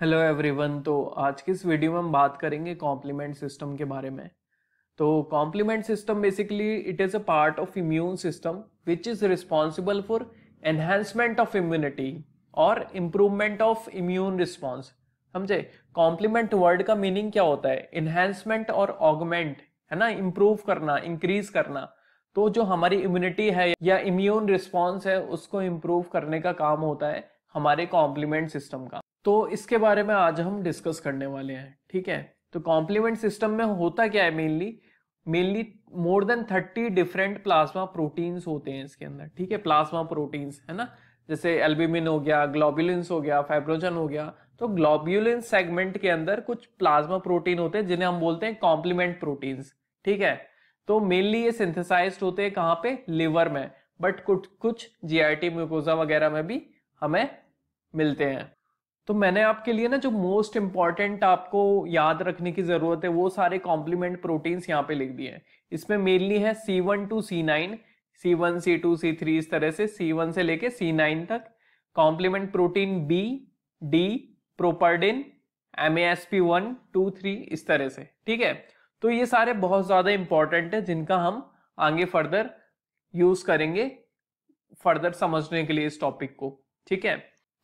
hello everyone तो आज की इस वीडियो में हम बात करेंगे कॉम्प्लीमेंट सिस्टम के बारे में तो complement system basically it is a part of immune system which is responsible for enhancement of immunity और इम्प्रूवमेंट ऑफ इम्यून रिस्पॉन्स समझे कॉम्प्लीमेंट वर्ड का मीनिंग क्या होता है इन्हेंसमेंट और ऑगमेंट है ना इम्प्रूव करना इंक्रीज करना तो जो हमारी इम्यूनिटी है या इम्यून रिस्पॉन्स है उसको इम्प्रूव करने का काम होता है हमारे कॉम्प्लीमेंट सिस्टम का तो इसके बारे में आज हम डिस्कस करने वाले हैं ठीक है तो कॉम्प्लीमेंट सिस्टम में होता क्या है mainly mainly more than thirty different plasma proteins होते हैं इसके अंदर ठीक है प्लाज्मा प्रोटीन्स है ना जैसे एल्बिमिन हो गया ग्लोब्यूलिन्स हो गया फाइब्रोजन हो गया तो ग्लोब्यूलिन सेगमेंट के अंदर कुछ प्लाज्मा प्रोटीन होते हैं जिन्हें हम बोलते हैं कॉम्प्लीमेंट प्रोटीन्स ठीक है तो मेनली ये सिंथेसाइज होते हैं कहाँ पे लिवर में बट कुछ कुछ जीआईटी म्यूकोजा वगैरह में भी हमें मिलते हैं तो मैंने आपके लिए ना जो मोस्ट इम्पॉर्टेंट आपको याद रखने की ज़रूरत है वो सारे कॉम्प्लीमेंट प्रोटीन्स यहाँ पे लिख दिए हैं इसमें मेनली है C one to C nine C one C two C three इस तरह से सी वन से लेके सी नाइन तक complement protein B D properdin M S P one two three इस तरह से ठीक है तो ये सारे बहुत ज़्यादा इंपॉर्टेंट है जिनका हम आगे फर्दर यूज़ करेंगे फर्दर समझने के लिए इस टॉपिक को ठीक है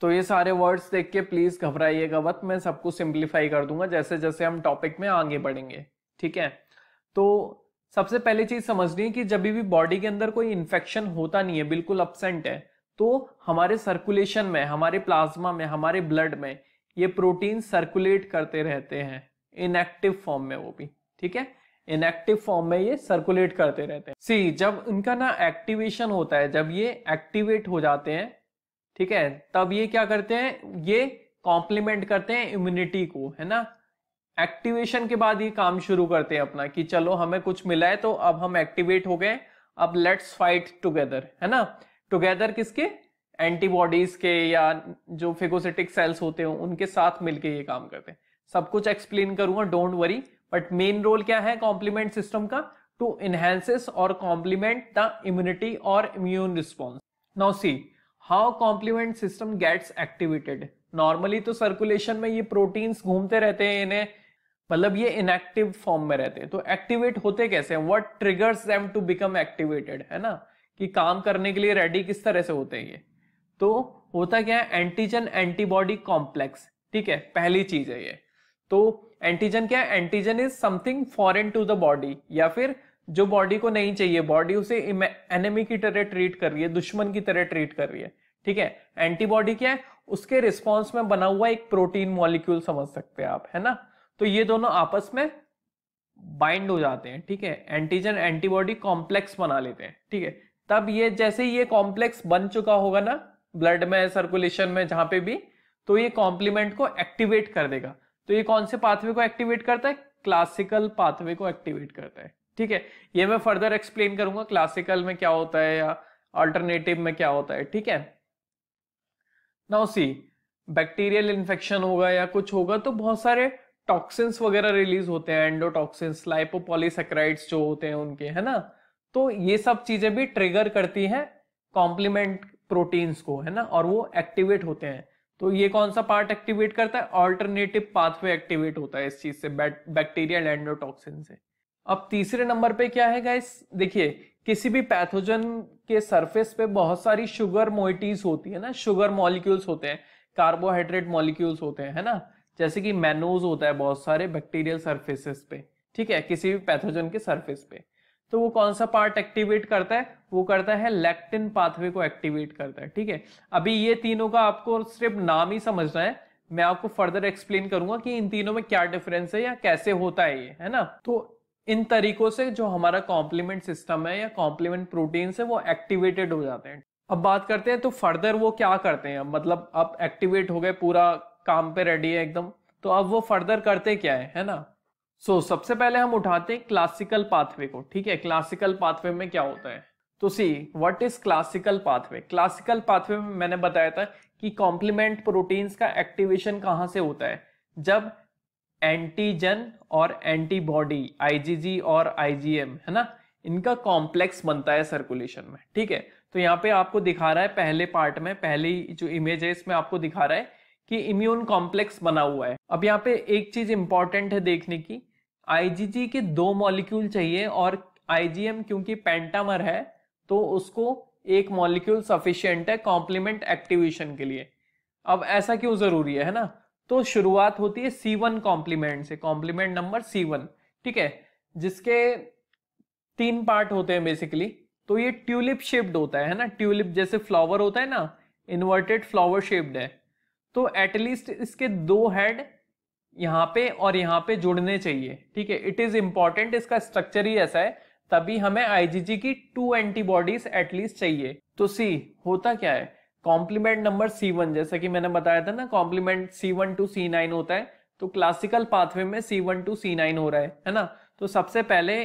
तो ये सारे वर्ड्स देख के प्लीज घबराइएगा मत मैं सबको सिंप्लीफाई कर दूंगा जैसे जैसे हम टॉपिक में आगे बढ़ेंगे ठीक है तो सबसे पहली चीज समझनी है कि जब भी बॉडी के अंदर कोई इन्फेक्शन होता नहीं है बिल्कुल अपसेंट है तो हमारे सर्कुलेशन में हमारे प्लाज्मा में हमारे ब्लड में ये प्रोटीन सर्कुलेट करते रहते हैं इनएक्टिव फॉर्म में वो भी ठीक है इनएक्टिव फॉर्म में ये सर्कुलेट करते रहते हैं सी जब इनका ना एक्टिवेशन होता है जब ये एक्टिवेट हो जाते हैं ठीक है तब ये क्या करते हैं ये कॉम्प्लीमेंट करते हैं इम्यूनिटी को है ना एक्टिवेशन के बाद ये काम शुरू करते हैं अपना कि चलो हमें कुछ मिला है तो अब हम एक्टिवेट हो गए अब लेट्स फाइट टुगेदर है ना टुगेदर किसके एंटीबॉडीज के या जो फिगोसिटिक सेल्स होते हैं उनके साथ मिलके ये काम करते हैं सब कुछ एक्सप्लेन करूंगा don't worry but main role क्या है कॉम्प्लीमेंट सिस्टम का टू इनहेंसेस और कॉम्प्लीमेंट द इम्यूनिटी और immune response now see how complement system gets activated normally तो सर्कुलेशन में ये प्रोटीन्स घूमते रहते हैं इन्हें मतलब ये इनएक्टिव फॉर्म में रहते हैं तो एक्टिवेट होते कैसे हैं what triggers them to become activated है ना कि काम करने के लिए रेडी किस तरह से होते हैं ये तो होता क्या है एंटीजन एंटीबॉडी कॉम्प्लेक्स ठीक है पहली चीज है ये तो एंटीजन क्या है antigen is something foreign to the body या फिर जो बॉडी को नहीं चाहिए बॉडी उसे एनिमी की तरह ट्रीट कर रही है दुश्मन की तरह ट्रीट कर रही है ठीक है एंटीबॉडी क्या है उसके रिस्पॉन्स में बना हुआ एक प्रोटीन मॉलिक्यूल समझ सकते हैं आप है ना तो ये दोनों आपस में बाइंड हो जाते हैं ठीक है एंटीजन एंटीबॉडी कॉम्प्लेक्स बना लेते हैं ठीक है तब ये जैसे ये कॉम्प्लेक्स बन चुका होगा ना ब्लड में सर्कुलेशन में जहां पे भी तो ये कॉम्प्लीमेंट को एक्टिवेट कर देगा तो ये कौन से पाथवे को एक्टिवेट करता है क्लासिकल पाथवे को एक्टिवेट करता है ठीक है ये मैं फर्दर एक्सप्लेन करूंगा क्लासिकल में क्या होता है या अल्टरनेटिव में क्या होता है ठीक है नाउ सी बैक्टीरियल इन्फेक्शन होगा या कुछ होगा तो बहुत सारे टॉक्सिन्स वगैरह रिलीज होते हैं एंडोटॉक्सिन्स लाइपोपॉलीसेक्राइड्स जो होते हैं उनके है ना तो ये सब चीजें भी ट्रिगर करती हैं कॉम्प्लीमेंट प्रोटीन्स को है ना और वो एक्टिवेट होते हैं तो ये कौन सा पार्ट एक्टिवेट करता है ऑल्टरनेटिव पाथवे एक्टिवेट होता है इस चीज से बैक्टीरियल एंडोटॉक्सिन से अब तीसरे नंबर पे क्या है गाइस देखिए किसी भी पैथोजन के सरफेस पे बहुत सारी शुगर मोइटीज होती है ना शुगर मॉलिक्यूल्स होते हैं कार्बोहाइड्रेट मॉलिक्यूल्स होते हैं है ना जैसे कि मैनोज होता है बहुत सारे बैक्टीरियल सर्फेसेस पे ठीक है किसी भी पैथोजन के सर्फेस पे तो वो कौन सा पार्ट एक्टिवेट करता है वो करता है लेक्टिन पाथवे को एक्टिवेट करता है ठीक है अभी ये तीनों का आपको सिर्फ नाम ही समझना है मैं आपको फर्दर एक्सप्लेन करूंगा कि इन तीनों में क्या डिफरेंस है या कैसे होता है ये है ना तो इन तरीकों से जो हमारा कॉम्प्लीमेंट सिस्टम है या कॉम्प्लीमेंट प्रोटीन है वो एक्टिवेटेड हो जाते हैं अब बात करते हैं तो फर्दर वो क्या करते हैं मतलब अब एक्टिवेट हो गए पूरा काम पे रेडी है एकदम तो अब वो फर्दर करते क्या है है ना सो so, सबसे पहले हम उठाते हैं क्लासिकल पाथवे को ठीक है क्लासिकल पाथवे में क्या होता है तो see what is classical pathway classical pathway में मैंने बताया था कि कॉम्प्लीमेंट प्रोटीन्स का एक्टिवेशन कहाँ से होता है जब एंटीजन और एंटीबॉडी आईजीजी और आईजीएम है ना इनका कॉम्प्लेक्स बनता है सर्कुलेशन में ठीक है तो यहाँ पे आपको दिखा रहा है पहले पार्ट में पहली जो इमेज है इसमें आपको दिखा रहा है कि इम्यून कॉम्प्लेक्स बना हुआ है अब यहाँ पे एक चीज इंपॉर्टेंट है देखने की आईजीजी के दो मॉलिक्यूल चाहिए और आईजीएम क्योंकि पेंटामर है तो उसको एक मॉलिक्यूल सफिशियंट है कॉम्प्लीमेंट एक्टिवेशन के लिए अब ऐसा क्यों जरूरी है, है ना तो शुरुआत होती है सी वन कॉम्प्लीमेंट से कॉम्प्लीमेंट नंबर सी वन ठीक है जिसके तीन पार्ट होते हैं बेसिकली तो ये ट्यूलिप शेप्ड होता है ना ट्यूलिप जैसे फ्लावर होता है ना इन्वर्टेड फ्लावर शेप्ड है तो एटलीस्ट इसके दो हेड यहाँ पे और यहाँ पे जुड़ने चाहिए ठीक है इट इज इंपॉर्टेंट इसका स्ट्रक्चर ही ऐसा है तभी हमें आईजीजी की टू एंटीबॉडीज एटलीस्ट चाहिए तो सी होता क्या है कॉम्प्लीमेंट नंबर सी वन जैसे कि मैंने बताया था ना complement C one to C nine होता है तो क्लासिकल पाथवे में C one to C nine हो रहा है है ना तो सबसे पहले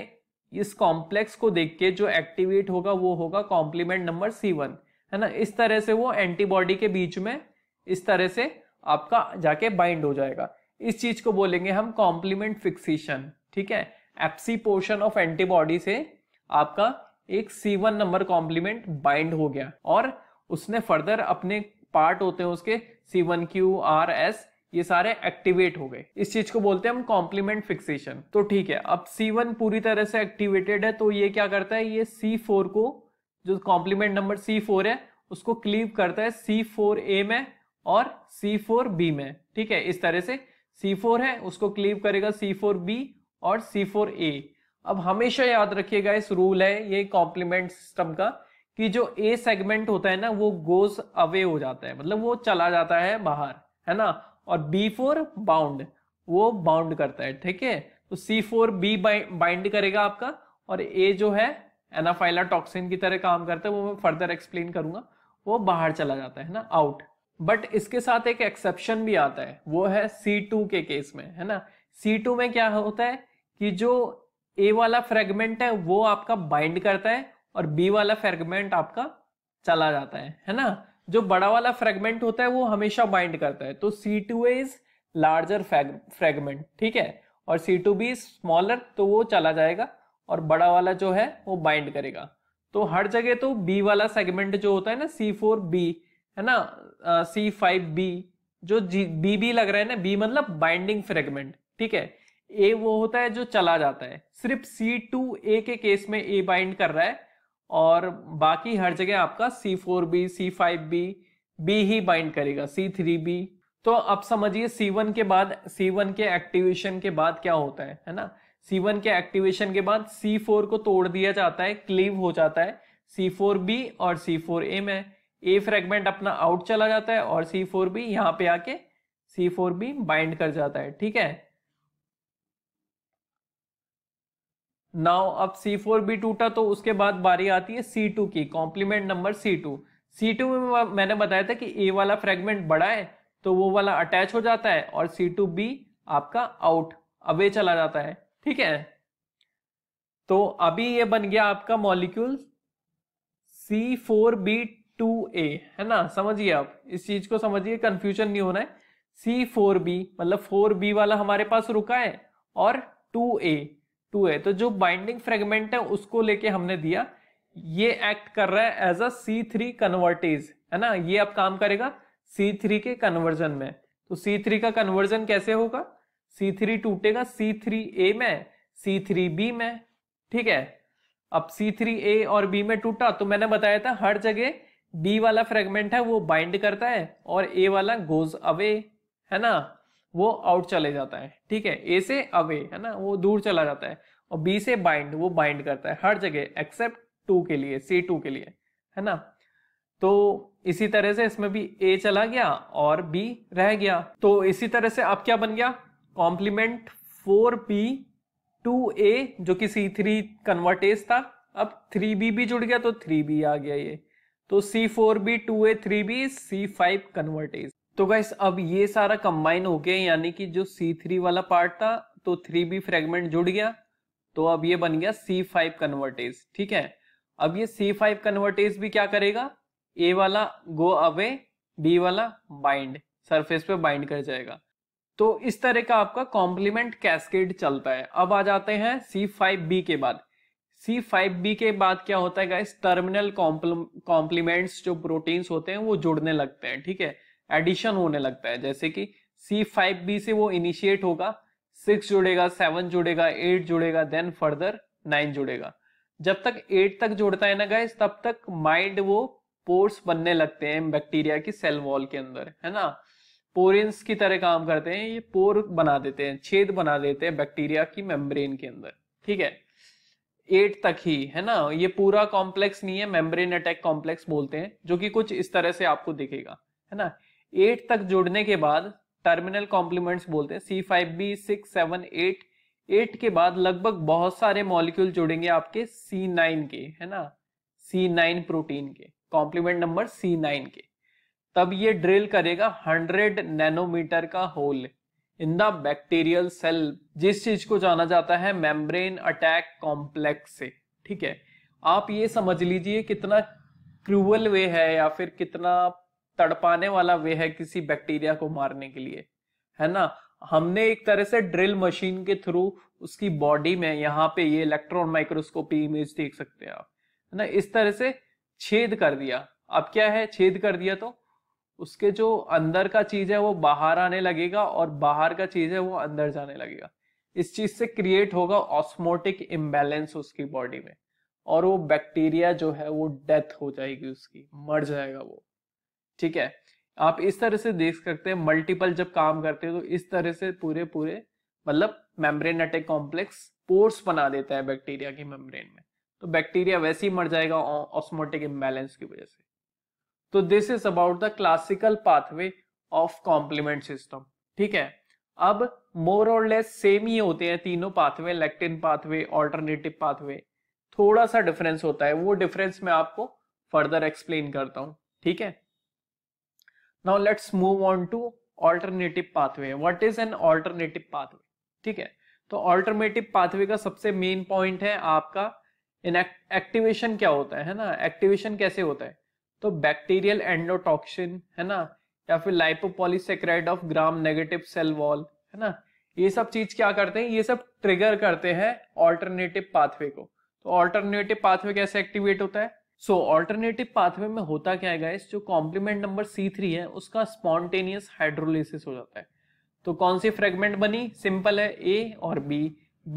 इस कॉम्प्लेक्स को देख के जो एक्टिवेट होगा वो होगा कॉम्प्लीमेंट नंबर सी वन है ना इस तरह से वो एंटीबॉडी के बीच में इस तरह से आपका जाके बाइंड हो जाएगा इस चीज को बोलेंगे हम कॉम्प्लीमेंट फिक्सेशन ठीक है एप्सी पोर्शन ऑफ एंटीबॉडी से आपका एक C one number complement bind हो गया और उसने फर्दर अपने पार्ट होते हैं उसके C one Q R S ये सारे एक्टिवेट हो गए इस चीज को बोलते हैं हम कॉम्प्लीमेंट फिक्सेशन तो ठीक है अब वन पूरी तरह से एक्टिवेटेड है तो ये क्या करता है ये फोर को जो कॉम्प्लीमेंट नंबर सी फोर है उसको क्लीव करता है सी फोर ए में और सी फोर बी में ठीक है इस तरह से सी फोर है उसको क्लीव करेगा सी फोर बी और सी फोर ए अब हमेशा याद रखिएगा इस रूल है ये कॉम्प्लीमेंट सिस्टम का कि जो ए सेगमेंट होता है ना वो गोज अवे हो जाता है मतलब वो चला जाता है बाहर है ना और बी फोर बाउंड वो बाउंड करता है ठीक है तो सी फोर बी बाइंड करेगा आपका और ए जो है एनाफाइला टॉक्सिन की तरह काम करता है वो मैं फर्दर एक्सप्लेन करूंगा वो बाहर चला जाता है ना आउट बट इसके साथ एक एक्सेप्शन भी आता है वो है सी टू के केस में है ना सी टू में क्या होता है कि जो ए वाला फ्रेगमेंट है वो आपका बाइंड करता है और बी वाला फ्रेगमेंट आपका चला जाता है है ना जो बड़ा वाला फ्रेगमेंट होता है वो हमेशा बाइंड करता है तो C two A is larger fragment ठीक है और सी टू बी स्मॉलर तो वो चला जाएगा और बड़ा वाला जो है वो बाइंड करेगा तो हर जगह तो बी वाला सेगमेंट जो होता है ना सी फोर बी है ना सी फाइव बी जो जी बी बी लग रहा है ना बी मतलब बाइंडिंग फ्रेगमेंट ठीक है ए वो होता है जो चला जाता है सिर्फ सी टू ए के केस में ए बाइंड कर रहा है और बाकी हर जगह आपका C four B C five B B ही बाइंड करेगा सी थ्री बी तो अब समझिए सी वन के बाद सी वन के एक्टिवेशन के बाद क्या होता है है ना सी वन के एक्टिवेशन के बाद सी फोर को तोड़ दिया जाता है क्लीव हो जाता है सी फोर बी और सी फोर ए में ए फ्रेगमेंट अपना आउट चला जाता है और सी फोर बी यहाँ पे आके सी फोर बी बाइंड कर जाता है ठीक है नाउ अब सी फोर भी टूटा तो उसके बाद बारी आती है सी टू की complement number C two C two में मैंने बताया था कि ए वाला फ्रेगमेंट बड़ा है तो वो वाला अटैच हो जाता है और सी टू बी आपका आउट अवे चला जाता है ठीक है तो अभी ये बन गया आपका molecule C four B two A है ना समझिए आप इस चीज को समझिए कंफ्यूजन नहीं होना है सी फोर बी मतलब फोर बी वाला हमारे पास रुका है और टू ए टू है तो जो बाइंडिंग फ्रेगमेंट है उसको लेके हमने दिया ये एक्ट कर रहा है as a C three convertase है ना ये अब काम करेगा सी थ्री के कन्वर्जन में तो सी थ्री का कन्वर्जन कैसे होगा सी थ्री टूटेगा सी थ्री ए में सी थ्री बी में ठीक है अब सी थ्री ए और बी में टूटा तो मैंने बताया था हर जगह बी वाला फ्रेगमेंट है वो बाइंड करता है और ए वाला गोज अवे है ना वो आउट चले जाता है ठीक है ए से अवे है ना वो दूर चला जाता है और बी से बाइंड वो बाइंड करता है हर जगह एक्सेप्ट टू के लिए सी टू के लिए है ना तो इसी तरह से इसमें भी ए चला गया और बी रह गया तो इसी तरह से अब क्या बन गया complement four B two A जो कि सी थ्री कन्वर्टेज था अब थ्री बी भी जुड़ गया तो थ्री बी आ गया ये तो C four B two A three B C five convertase तो गाइस अब ये सारा कंबाइन हो गया यानी कि जो सी थ्री वाला पार्ट था तो थ्री बी फ्रेगमेंट जुड़ गया तो अब ये बन गया सी फाइव कन्वर्टेज ठीक है अब ये सी फाइव कन्वर्टेज भी क्या करेगा ए वाला गो अवे बी वाला बाइंड सरफेस पे बाइंड कर जाएगा तो इस तरह का आपका कॉम्प्लीमेंट कैस्केड चलता है अब आ जाते हैं सी फाइव बी के बाद सी फाइव बी के बाद क्या होता है गाइस टर्मिनल कॉम्प्लीमेंट्स जो प्रोटीन्स होते हैं वो जुड़ने लगते हैं ठीक है एडिशन होने लगता है जैसे कि सी फाइव बी से वो इनिशिएट होगा सिक्स जुड़ेगा सेवन जुड़ेगा एट जुड़ेगा देन फर्दर नाइन जुड़ेगा जब तक एट तक जुड़ता है ना गाइस तब तक माइंड वो पोर्स बनने लगते हैं बैक्टीरिया की सेल वॉल के अंदर है ना पोरेंस की तरह काम करते हैं ये पोर बना देते हैं छेद बना देते हैं बैक्टीरिया की मेम्ब्रेन के अंदर ठीक है एट तक ही है ना ये पूरा कॉम्प्लेक्स नहीं है मेम्ब्रेन अटैक कॉम्प्लेक्स बोलते हैं जो कि कुछ इस तरह से आपको दिखेगा है ना एट तक जुड़ने के बाद टर्मिनल कॉम्प्लीमेंट्स बोलते हैं C five B six seven eight eight के बाद लगभग बहुत सारे मॉलिक्यूल जुड़ेंगे आपके सी नाइन के है ना सी नाइन प्रोटीन के कॉम्प्लीमेंट नंबर सी नाइन के तब ये ड्रिल करेगा हंड्रेड नैनोमीटर का hole in the bacterial cell जिस चीज को जाना जाता है मेम्ब्रेन अटैक कॉम्प्लेक्स से ठीक है आप ये समझ लीजिए कितना क्रूअल वे है या फिर कितना तड़पाने वाला वे है किसी बैक्टीरिया को मारने के लिए है ना हमने एक तरह से ड्रिल मशीन के थ्रू उसकी बॉडी में यहाँ पे ये इलेक्ट्रॉन माइक्रोस्कोपी इमेज देख सकते हैं आप है ना इस तरह से छेद कर दिया अब क्या है छेद कर दिया तो उसके जो अंदर का चीज है वो बाहर आने लगेगा और बाहर का चीज है वो अंदर जाने लगेगा इस चीज से क्रिएट होगा ऑस्मोटिक इम्बेलेंस उसकी बॉडी में और वो बैक्टीरिया जो है वो डेथ हो जाएगी उसकी मर जाएगा वो ठीक है आप इस तरह से देख सकते हैं मल्टीपल जब काम करते हैं तो इस तरह से पूरे पूरे मतलब मेम्ब्रेन अटैक कॉम्प्लेक्स पोर्स बना देता है बैक्टीरिया की मेम्ब्रेन में तो बैक्टीरिया वैसे ही मर जाएगा ऑस्मोटिक इम्बैलेंस की वजह से तो this is about the classical pathway of complement system ठीक है अब मोर और लेस सेम ही होते हैं तीनों pathway lectin pathway alternative pathway थोड़ा सा डिफरेंस होता है वो डिफरेंस मैं आपको फर्दर एक्सप्लेन करता हूँ ठीक है now let's move on to alternative pathway what is an alternative pathway ठीक है तो ऑल्टरनेटिव पाथवे का सबसे मेन पॉइंट है आपका एक्टिवेशन क्या होता है ना एक्टिवेशन कैसे होता है तो बैक्टीरियल एंडोटॉक्सिन है ना या फिर lipopolysaccharide of gram negative cell wall है ना ये सब चीज क्या करते हैं ये सब ट्रिगर करते हैं ऑल्टरनेटिव पाथवे को तो ऑल्टरनेटिव पाथवे कैसे एक्टिवेट होता है सो ऑल्टरनेटिव पाथवे में होता क्या है गाइस जो कॉम्प्लीमेंट नंबर सी थ्री है उसका स्पॉन्टेनियस हाइड्रोलिसिस हो जाता है तो कौन सी फ्रेगमेंट बनी सिंपल है ए और बी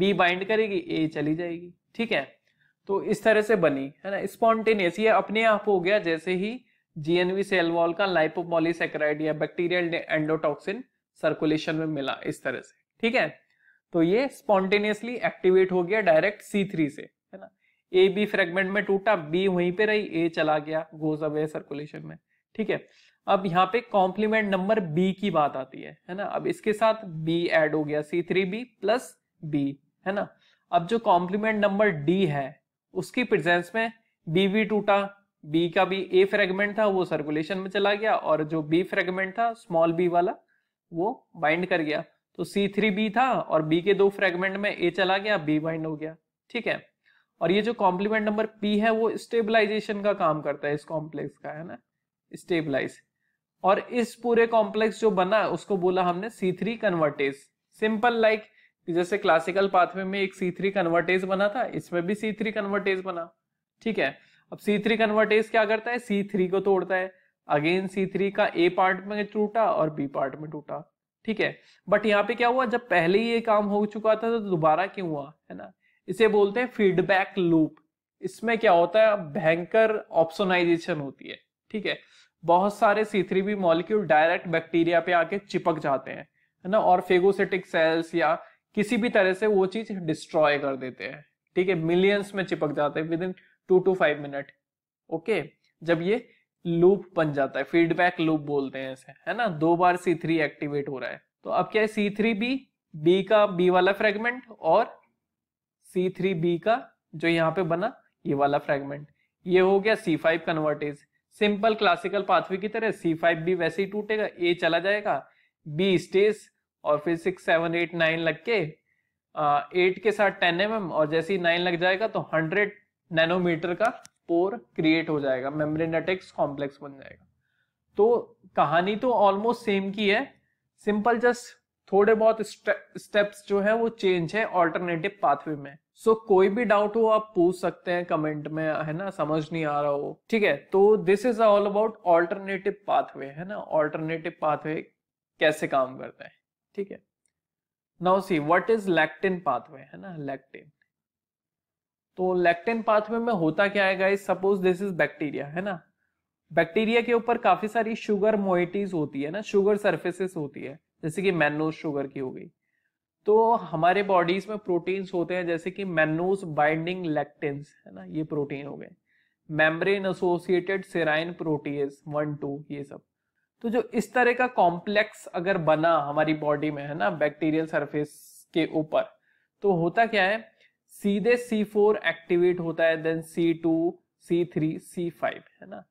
बी बाइंड करेगी ए चली जाएगी ठीक है तो इस तरह से बनी है ना स्पॉन्टेनियस ये अपने आप हो गया जैसे ही जीएनवी सेल वॉल का लाइपोपॉलीसेक्राइड या बैक्टीरियल एंडोटॉक्सिन सर्कुलेशन में मिला इस तरह से ठीक है तो ये स्पॉन्टेनियसली एक्टिवेट हो गया डायरेक्ट सी थ्री से ए बी फ्रेगमेंट में टूटा बी वहीं पे रही ए चला गया गोज अवे सर्कुलेशन में ठीक है अब यहाँ पे कॉम्प्लीमेंट नंबर बी की बात आती है है ना अब इसके साथ बी एड हो गया C three B plus B है ना अब जो कॉम्प्लीमेंट नंबर डी है उसकी प्रेजेंस में बी भी टूटा बी का भी ए फ्रेगमेंट था वो सर्कुलेशन में चला गया और जो बी फ्रेगमेंट था स्मॉल बी वाला वो बाइंड कर गया तो सी थ्री बी था और बी के दो फ्रेगमेंट में ए चला गया बी बाइंड हो गया ठीक है और ये जो कॉम्प्लीमेंट नंबर पी है वो स्टेबलाइजेशन का काम करता है इस कॉम्प्लेक्स का है ना स्टेबलाइज और इस पूरे कॉम्प्लेक्स जो बना उसको बोला हमने C three convertase simple like जैसे क्लासिकल पाथवे में एक सी थ्री कन्वर्टेज बना था इसमें भी सी थ्री कन्वर्टेज बना ठीक है अब सी थ्री कन्वर्टेज क्या करता है सी थ्री को तोड़ता है अगेन सी थ्री का ए पार्ट में टूटा और बी पार्ट में टूटा ठीक है बट यहाँ पे क्या हुआ जब पहले ही ये काम हो चुका था तो दोबारा क्यों हुआ है ना इसे बोलते हैं फीडबैक लूप इसमें क्या होता है भयंकर ऑप्शनाइजेशन होती है ठीक है बहुत सारे C three B molecule direct bacteria पे आके चिपक जाते हैं है ना और फेगोसेटिक सेल्स या किसी भी तरह से वो चीज डिस्ट्रॉय कर देते हैं ठीक है मिलियंस में चिपक जाते हैं within two to five minute okay जब ये लूप बन जाता है फीडबैक लूप बोलते हैं इसे है ना दो बार सी थ्री एक्टिवेट हो रहा है तो अब क्या है सी थ्री बी बी का बी वाला फ्रेगमेंट और सी थ्री बी का जो यहाँ पे बना ये वाला फ्रेगमेंट ये हो गया C five convertase simple classical pathway की तरह सी फाइव बी वैसे ही टूटेगा ए चला जाएगा बी स्टेज और फिर सिक्स सेवन एट नाइन लग के एट के साथ टेन एम एम और जैसे ही नाइन लग जाएगा तो हंड्रेड नैनोमीटर का पोर क्रिएट हो जाएगा मेम्ब्रेन अटैक्स कॉम्प्लेक्स बन जाएगा तो कहानी तो ऑलमोस्ट सेम की है सिंपल जस्ट थोड़े बहुत स्टेप्स जो है वो चेंज है ऑल्टरनेटिव पाथवे में सो so, कोई भी डाउट हो आप पूछ सकते हैं कमेंट में है ना समझ नहीं आ रहा हो ठीक है तो this is all about alternative pathway है ना ऑल्टरनेटिव पाथवे कैसे काम करता है ठीक है now see what is lectin pathway है ना लैक्टिन तो लैक्टिन पाथवे में होता क्या है guys suppose this is bacteria है ना बैक्टीरिया के ऊपर काफी सारी शुगर मोइटीज होती है ना शुगर सर्फेसिस होती है जैसे कि मैनोज शुगर की हो गई तो हमारे बॉडीज में प्रोटीन्स होते हैं जैसे कि मैनोज बाइंडिंग लैक्टिन्स है ना ये प्रोटीन हो गए membrane associated serine protease one two ये सब तो जो इस तरह का कॉम्प्लेक्स अगर बना हमारी बॉडी में है ना बैक्टीरियल सरफेस के ऊपर तो होता क्या है सीधे C4 एक्टिवेट होता है देन C2, C3, C5 है ना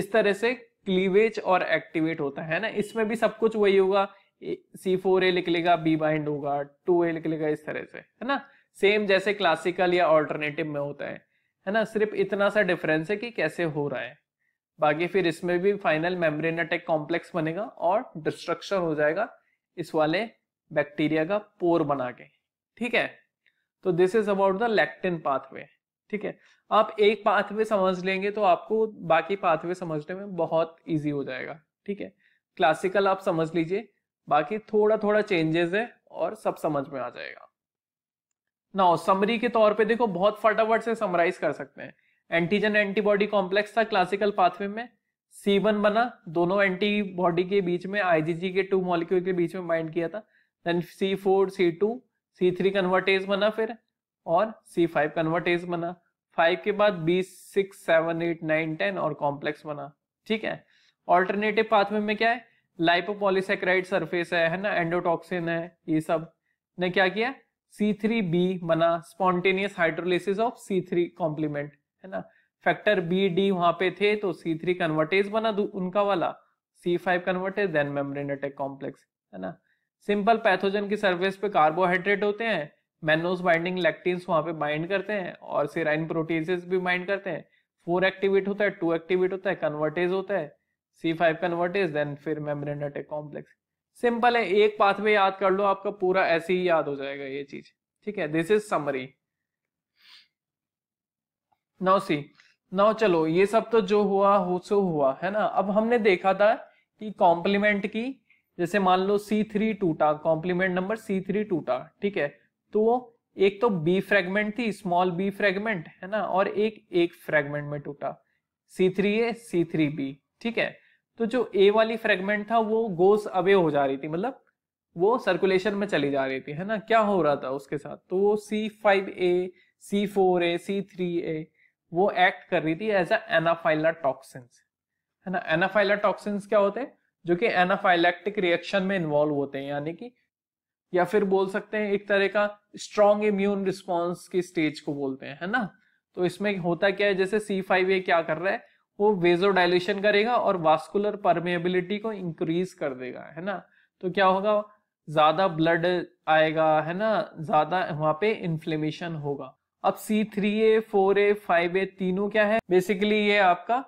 इस तरह से क्लीवेज और एक्टिवेट होता है ना इसमें भी सब कुछ वही होगा सी फोर ए निकलेगा बी बाइंड होगा टू ए निकलेगा इस तरह से है ना सेम जैसे क्लासिकल या ऑल्टरनेटिव में होता है है ना सिर्फ इतना सा डिफरेंस है कि कैसे हो रहा है बाकी फिर इसमें भी फाइनल मेम्ब्रेन अटैक कॉम्प्लेक्स बनेगा और डिस्ट्रक्शन हो जाएगा इस वाले बैक्टीरिया का पोर बना के ठीक है तो this is about the lectin pathway ठीक है आप एक पाथवे समझ लेंगे तो आपको बाकी पाथवे समझने में बहुत इजी हो जाएगा ठीक है क्लासिकल आप समझ लीजिए बाकी थोड़ा थोड़ा चेंजेस है और सब समझ में आ जाएगा ना समरी के तौर पे देखो बहुत फटाफट से समराइज कर सकते हैं एंटीजन एंटीबॉडी कॉम्प्लेक्स था क्लासिकल पाथवे में सी बना दोनों एंटीबॉडी के बीच में आईजीजी के टू मॉलिक्यूल के बीच में बाइंड किया था then C four C two C three convertase बना फिर और सी फाइव कन्वर्टेज बना फाइव के बाद B six seven eight nine ten और कॉम्प्लेक्स बना ठीक है ऑल्टरनेटिव पाथवे में क्या है लाइपोपोलिसक्राइड सरफेस है है ना एंडोटॉक्सिन है ये सब ने क्या किया सी थ्री बी बना spontaneous hydrolysis of C three complement है ना फैक्टर बी डी वहां पे थे तो सी थ्री कन्वर्टेज बना उनका वाला C five convertase then membrane attack complex है ना सिंपल पैथोजन की सर्फेस पे कार्बोहाइड्रेट होते हैं मैनोज बाइंडिंग लेक्टिन्स वहां पे बाइंड करते हैं और सिराइन प्रोटीजेस भी बाइंड करते हैं फोर एक्टिवेट होता है टू एक्टिवेट होता है कन्वर्टेज होता है सी फाइव इज देन फिर मेमरी अटैक कॉम्प्लेक्स सिंपल है एक पाथवे याद कर लो आपका पूरा ऐसे ही याद हो जाएगा ये चीज ठीक है this is summary now see now चलो ये सब तो जो हुआ हो सो हुआ है ना अब हमने देखा था कि कॉम्प्लीमेंट की जैसे मान लो सी थ्री टूटा कॉम्प्लीमेंट नंबर सी थ्री टूटा ठीक है तो एक तो बी फ्रेगमेंट थी स्मॉल बी फ्रेगमेंट है ना और एक एक फ्रेगमेंट में टूटा C three A C three B ठीक है तो जो ए वाली फ्रेगमेंट था वो गोस अवे हो जा रही थी मतलब वो सर्कुलेशन में चली जा रही थी है ना क्या हो रहा था उसके साथ तो वो C five A C four A C three A वो एक्ट कर रही थी एज एनाफाइला टॉक्सिन्स है ना एनाफाइला टॉक्सिन्स क्या होते हैं जो कि एनाफाइलेक्टिक रिएक्शन में इन्वॉल्व होते हैं यानी कि या फिर बोल सकते हैं एक तरह का स्ट्रॉन्ग इम्यून रिस्पॉन्स की स्टेज को बोलते हैं है ना तो इसमें होता क्या है जैसे सी फाइव ए क्या कर रहा है वो वेजो करेगा और वास्कुलर परमेबिलिटी को इंक्रीज कर देगा है ना तो क्या होगा ज्यादा ब्लड आएगा है ना ज्यादा वहां पे इन्फ्लेमेशन होगा अब C three A four A five A तीनों क्या है बेसिकली ये आपका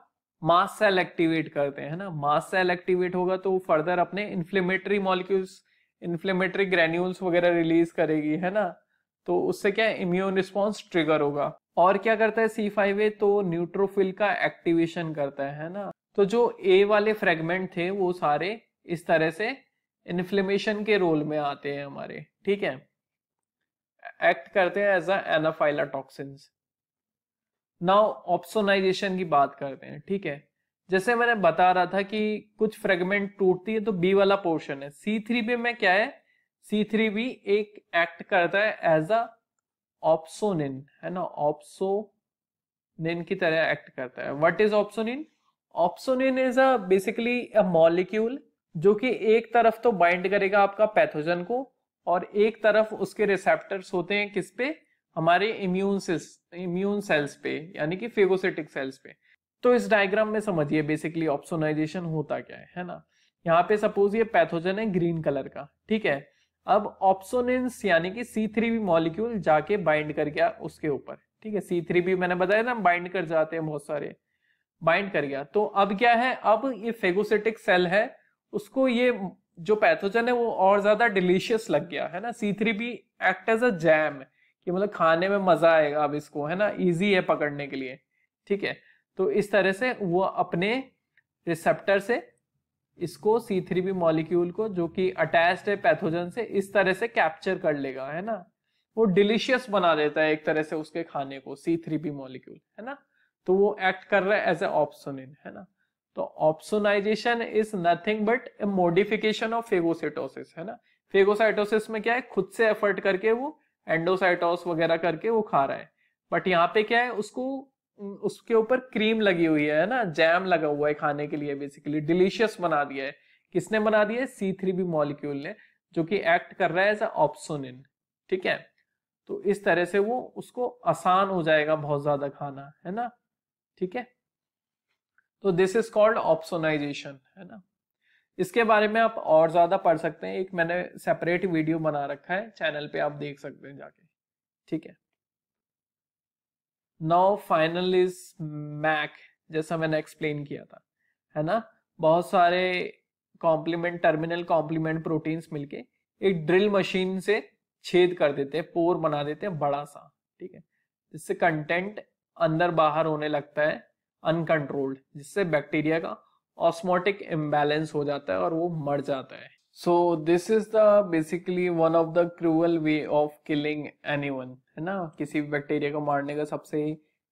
मास सेल एक्टिवेट करते हैं ना मास सेल एक्टिवेट होगा तो फर्दर अपने इन्फ्लेमेटरी मॉलिक्यूल्स इन्फ्लेमेटरी ग्रेन्यूल्स वगैरह रिलीज करेगी है ना तो उससे क्या है इम्यून रिस्पॉन्स ट्रिगर होगा और क्या करता है सी फाइव ए तो न्यूट्रोफिल का एक्टिवेशन करता है, है ना तो जो ए वाले फ्रेगमेंट थे वो सारे इस तरह से इन्फ्लेमेशन के रोल में आते हैं हमारे ठीक है एक्ट करते हैं as anaphylatoxin now opsonization की बात करते हैं ठीक है जैसे मैंने बता रहा था कि कुछ फ्रेगमेंट टूटती है तो बी वाला पोर्शन है सी थ्री पे में क्या है सी थ्री भी एक एक्ट करता है एज अ ऑप्सोनिन है ना ऑप्सोनिन की तरह एक्ट करता है what is opsonin opsonin is a basically a molecule जो कि एक तरफ तो बाइंड करेगा आपका पैथोजन को और एक तरफ उसके रिसेप्टर्स होते हैं किस पे हमारे इम्यून इम्यून सेल्स पे यानी कि फेगोसिटिक सेल्स पे तो इस डायग्राम में समझिए बेसिकली ऑप्सोनाइजेशन होता क्या है है ना यहाँ पे सपोज ये पैथोजन है ग्रीन कलर का ठीक है अब ऑप्सोनेंस यानी कि सी थ्री बी मॉलिक्यूल जाके बाइंड कर गया उसके ऊपर ठीक है सी थ्री बी मैंने बताया ना बाइंड कर जाते हैं बहुत सारे बाइंड कर गया तो अब क्या है अब ये फेगोसेटिक सेल है उसको ये जो पैथोजन है वो और ज्यादा डिलीशियस लग गया है ना C three B act as a jam कि मतलब खाने में मजा आएगा अब इसको है ना इजी है पकड़ने के लिए ठीक है तो इस तरह से वो अपने रिसेप्टर से इसको सी थ्री बी मॉलिक्यूल को जो कि अटैच्ड है पैथोजन से इस तरह से कैप्चर कर लेगा है ना वो डिलीशियस बना देता है एक तरह से उसके खाने को सी थ्री बी मॉलिक्यूल है ना तो वो एक्ट कर रहा है एज ए ऑप्सोनिन है ना तो opsonization is nothing but a modification of phagocytosis है ना फेगोसाइटोसिस में क्या है खुद से एफर्ट करके वो एंडोसाइटोस वगैरह करके वो खा रहा है बट यहाँ पे क्या है उसको उसके ऊपर क्रीम लगी हुई है ना जैम लगा हुआ है खाने के लिए बेसिकली डिलीशियस बना दिया है किसने बना दिया है सी थ्री बी मॉलिक्यूल ने जो कि एक्ट कर रहा है एज अ ऑप्सोनिन ठीक है तो इस तरह से वो उसको आसान हो जाएगा बहुत ज्यादा खाना है ना ठीक है तो दिस इज कॉल्ड ऑप्सोनाइजेशन है ना इसके बारे में आप और ज्यादा पढ़ सकते हैं एक मैंने सेपरेट वीडियो बना रखा है चैनल पे आप देख सकते हैं जाके ठीक है नाउ फाइनल इज मैक जैसा मैंने एक्सप्लेन किया था है ना बहुत सारे कॉम्प्लीमेंट टर्मिनल कॉम्प्लीमेंट प्रोटीन्स मिलके एक ड्रिल मशीन से छेद कर देते हैं पोर बना देते हैं बड़ा सा ठीक है जिससे कंटेंट अंदर बाहर होने लगता है अनकंट्रोल्ड जिससे बैक्टीरिया का ऑस्मोटिक इम्बेलेंस हो जाता है और वो मर जाता है so this is the basically one of the cruel way of killing one है ना किसी बैक्टीरिया को मारने का सबसे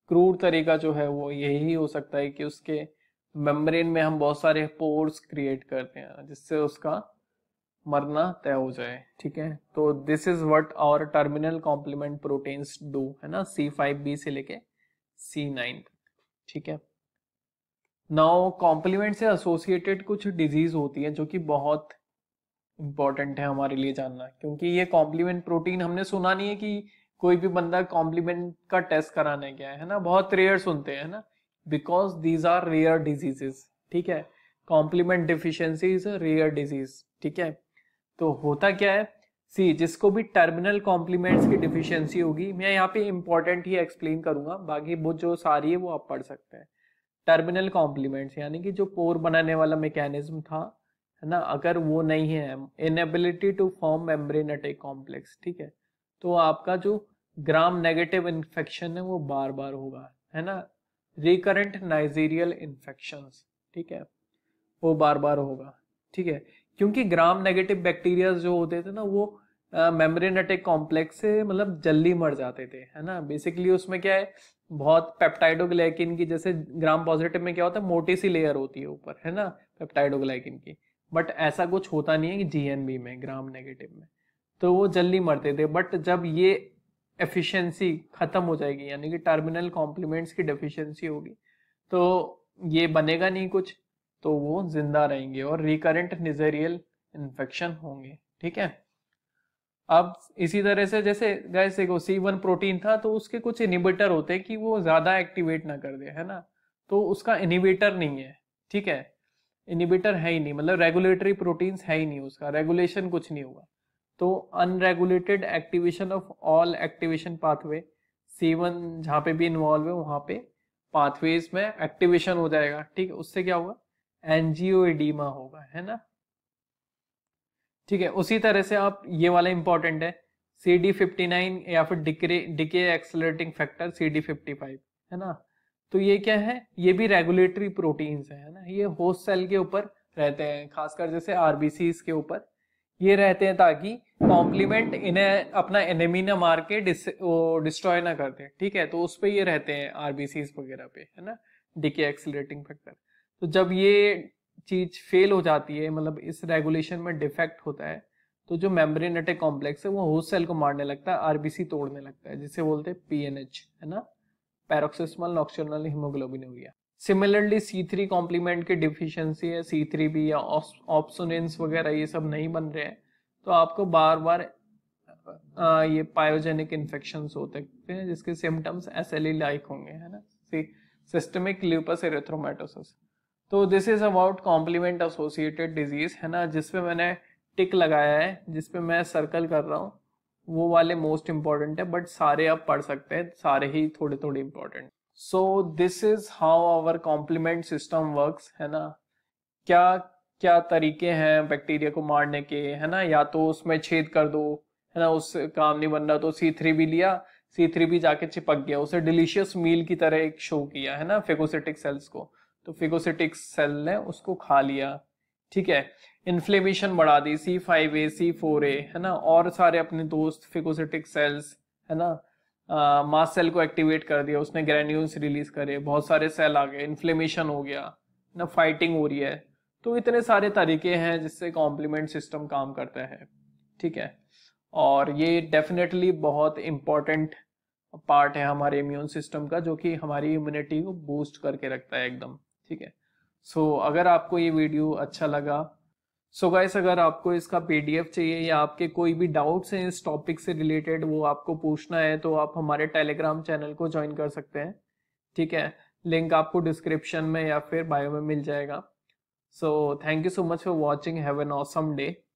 क्रूर तरीका जो है वो यही हो सकता है कि उसके मेम्ब्रेन में हम बहुत सारे पोर्स क्रिएट करते हैं जिससे उसका मरना तय हो जाए ठीक है तो this is what our terminal complement proteins do है ना सी फाइव बी से लेके सी नाइन ठीक है नाउ कॉम्प्लीमेंट से एसोसिएटेड कुछ डिजीज होती है जो कि बहुत इम्पॉर्टेंट है हमारे लिए जानना क्योंकि ये कॉम्प्लीमेंट प्रोटीन हमने सुना नहीं है कि कोई भी बंदा कॉम्प्लीमेंट का टेस्ट कराने गया है ना बहुत रेयर सुनते हैं ना because these are rare diseases ठीक है complement deficiency is rare disease ठीक है तो होता क्या है सी जिसको भी टर्मिनल कॉम्प्लीमेंट्स की डिफिशियंसी होगी मैं यहाँ पे इंपॉर्टेंट ही एक्सप्लेन करूंगा बाकी वो जो सारी है वो आप पढ़ सकते हैं टर्मिनल कॉम्प्लीमेंट्स यानी कि जो पोर बनाने वाला मैकेनिज्म था है ना अगर वो नहीं है inability to form membrane attack complex ठीक है तो आपका जो ग्राम नेगेटिव इन्फेक्शन है वो बार बार होगा है ना रिकरेंट नाइजीरियल इन्फेक्शन ठीक है वो बार बार होगा ठीक है क्योंकि ग्राम नेगेटिव बैक्टीरिया जो होते थे ना वो मेम्ब्रेन अटैक कॉम्प्लेक्स से मतलब जल्दी मर जाते थे है ना बेसिकली उसमें क्या है बहुत पेप्टाइडोग्लाइकिन की जैसे ग्राम पॉजिटिव में क्या होता है मोटी सी लेयर होती है ऊपर है ना पेप्टाइडोग्लाइकिन की बट ऐसा कुछ होता नहीं है कि जीएनबी में ग्राम नेगेटिव में तो वो जल्दी मरते थे बट जब ये एफिशिएंसी खत्म हो जाएगी यानी कि टर्मिनल कॉम्प्लीमेंट्स की डेफिशिएंसी होगी तो ये बनेगा नहीं कुछ तो वो जिंदा रहेंगे और रिकरेंट निजेरियल इन्फेक्शन होंगे ठीक है अब इसी तरह से जैसे गैस सी वन प्रोटीन था तो उसके कुछ इनिबेटर होते हैं कि वो ज़्यादा एक्टिवेट ना कर दे है ना तो उसका इनिबेटर नहीं है ठीक है इनिबिटर है ही नहीं मतलब रेगुलेटरी प्रोटीन्स है ही नहीं उसका रेगुलेशन कुछ नहीं हुआ तो unregulated activation of all activation pathway C one जहाँ पे भी इन्वॉल्व है वहाँ पे पाथवेज में एक्टिवेशन हो जाएगा ठीक है उससे क्या होगा एनजीओ एडीमा होगा है ना ठीक है उसी तरह से आप ये वाला इंपॉर्टेंट है सी डी फिफ्टी नाइन या फिर decay decay accelerating factor C D fifty five है ना तो ये क्या है ये भी रेगुलेटरी प्रोटीन्स है ना ये होस्ट सेल के ऊपर रहते हैं खासकर जैसे आरबीसी के ऊपर ये रहते हैं ताकि कॉम्प्लीमेंट इन्हें अपना एनेमी ना मार के डिस्ट्रॉय ना दे ठीक है तो उस पर ये रहते हैं आरबीसी वगैरह पे है ना डीके एक्सिलेटिंग फैक्टर तो जब ये चीज फेल हो जाती है मतलब इस रेगुलेशन में डिफेक्ट होता है तो जो मेम्ब्रेन अटैक कॉम्प्लेक्स है वो होस्ट सेल को मारने लगता है आरबीसी तोड़ने लगता है जिसे बोलते हैं पीएनएच है ना पैरोक्सिस्मल नॉक्सोनल हीमोग्लोबिन हो गया सिमिलरली सी थ्री कॉम्प्लीमेंट की डिफिशियंसी है सी थ्री बी या ऑप्सोनेंस वगैरह ये सब नहीं बन रहे हैं तो आपको बार बार आ, ये पायोजेनिक इन्फेक्शन हो सकते हैं जिसके सिम्टम्स एस एल लाइक होंगे है ना सी सिस्टमिक ल्यूपस एरेथ्रोमेटोसिस तो this is about complement associated disease है ना जिसपे मैंने टिक लगाया है जिसपे मैं सर्कल कर रहा हूँ वो वाले मोस्ट इम्पॉर्टेंट है बट सारे आप पढ़ सकते हैं सारे ही थोड़े थोड़े important so this is how our complement system work है ना क्या क्या तरीके हैं बैक्टीरिया को मारने के है ना या तो उसमें छेद कर दो है ना उस काम नहीं बन रहा तो सी थ्री भी लिया सी थ्री भी जाके चिपक गया उसे डिलीशियस मील की तरह एक शो किया है ना फिगोसिटिक सेल्स को तो फिगोसिटिक सेल ने उसको खा लिया ठीक है इन्फ्लेमेशन बढ़ा दी सी फाइव ए सी फोर ए है ना और सारे अपने दोस्त फिकोसिटिक सेल्स है ना मास मास सेल को एक्टिवेट कर दिया उसने ग्रेन्यूल्स रिलीज करे बहुत सारे सेल आ गए इन्फ्लेमेशन हो गया ना फाइटिंग हो रही है तो इतने सारे तरीके हैं जिससे कॉम्प्लीमेंट सिस्टम काम करता है ठीक है और ये डेफिनेटली बहुत इम्पॉर्टेंट पार्ट है हमारे इम्यून सिस्टम का जो कि हमारी इम्यूनिटी को बूस्ट करके रखता है एकदम ठीक है सो so, अगर आपको ये वीडियो अच्छा लगा सो so गाइस अगर आपको इसका पीडीएफ चाहिए या आपके कोई भी डाउट्स हैं इस टॉपिक से रिलेटेड वो आपको पूछना है तो आप हमारे टेलीग्राम चैनल को ज्वाइन कर सकते हैं ठीक है लिंक आपको डिस्क्रिप्शन में या फिर बायो में मिल जाएगा so thank you so much for watching have an awesome day